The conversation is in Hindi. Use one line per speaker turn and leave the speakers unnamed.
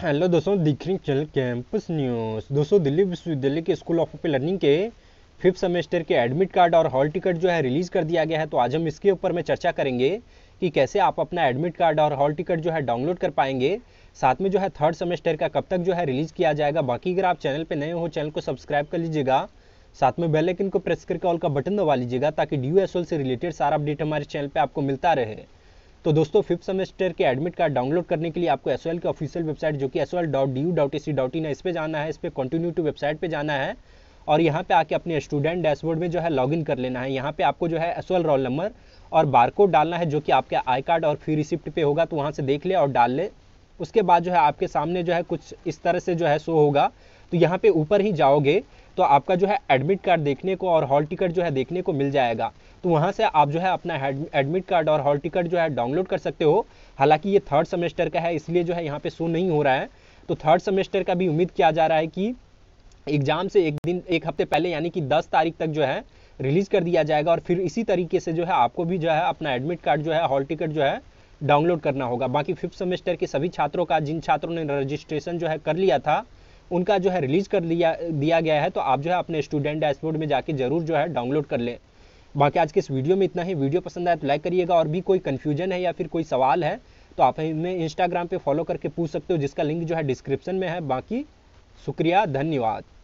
हेलो दोस्तों दिख चल कैंपस न्यूज़ दोस्तों दिल्ली विश्वविद्यालय के स्कूल ऑफ लर्निंग के फिफ्थ सेमेस्टर के एडमिट कार्ड और हॉल टिकट जो है रिलीज़ कर दिया गया है तो आज हम इसके ऊपर में चर्चा करेंगे कि कैसे आप अपना एडमिट कार्ड और हॉल टिकट जो है डाउनलोड कर पाएंगे साथ में जो है थर्ड सेमेस्टर का कब तक जो है रिलीज़ किया जाएगा बाकी अगर आप चैनल पर नए हो चैनल को सब्सक्राइब कर लीजिएगा साथ में बेलेकिन को प्रेस करके ऑल का बटन दबा लीजिएगा ताकि डी से रिलेटेड सारा अपडेट हमारे चैनल पर आपको मिलता रहे तो दोस्तों फिफ्थ सेमेस्टर के एडमिट कार्ड डाउनलोड करने के लिए आपको एस की ऑफिशियल वेबसाइट जो कि S dot D U dot A C dot in है इस पर जाना है इस पर कंटिन्यू टू वेबसाइट पे जाना है और यहाँ पे आके अपने स्टूडेंट डैशबोर्ड में जो है लॉगिन कर लेना है यहाँ पे आपको जो है एस रोल नंबर और बारकोड डालना है जो कि आपके आई कार्ड और फी रिसिप्ट पे होगा तो वहाँ से देख ले और डाल ले उसके बाद जो है आपके सामने जो है कुछ इस तरह से जो है शो होगा तो यहाँ पे ऊपर ही जाओगे तो आपका जो है एडमिट कार्ड देखने को और हॉल टिकट जो है देखने को मिल जाएगा तो वहाँ से आप जो है अपना एडमिट कार्ड और हॉल टिकट जो है डाउनलोड कर सकते हो हालांकि ये थर्ड सेमेस्टर का है इसलिए जो है यहाँ पे शो नहीं हो रहा है तो थर्ड सेमेस्टर का भी उम्मीद किया जा रहा है कि एग्जाम से एक दिन एक हफ्ते पहले यानी कि दस तारीख तक जो है रिलीज कर दिया जाएगा और फिर इसी तरीके से जो है आपको भी जो है अपना एडमिट कार्ड जो है हॉल टिकट जो है डाउनलोड करना होगा बाकी फिफ्थ सेमेस्टर के सभी छात्रों का जिन छात्रों ने रजिस्ट्रेशन जो है कर लिया था उनका जो है रिलीज कर लिया दिया गया है तो आप जो है अपने स्टूडेंट डैशबोर्ड में जाके जरूर जो है डाउनलोड कर लें बाकी आज के इस वीडियो में इतना ही वीडियो पसंद आए तो लाइक करिएगा और भी कोई कन्फ्यूजन है या फिर कोई सवाल है तो आप हमें इंस्टाग्राम पे फॉलो करके पूछ सकते हो जिसका लिंक जो है डिस्क्रिप्शन में है बाकी शुक्रिया धन्यवाद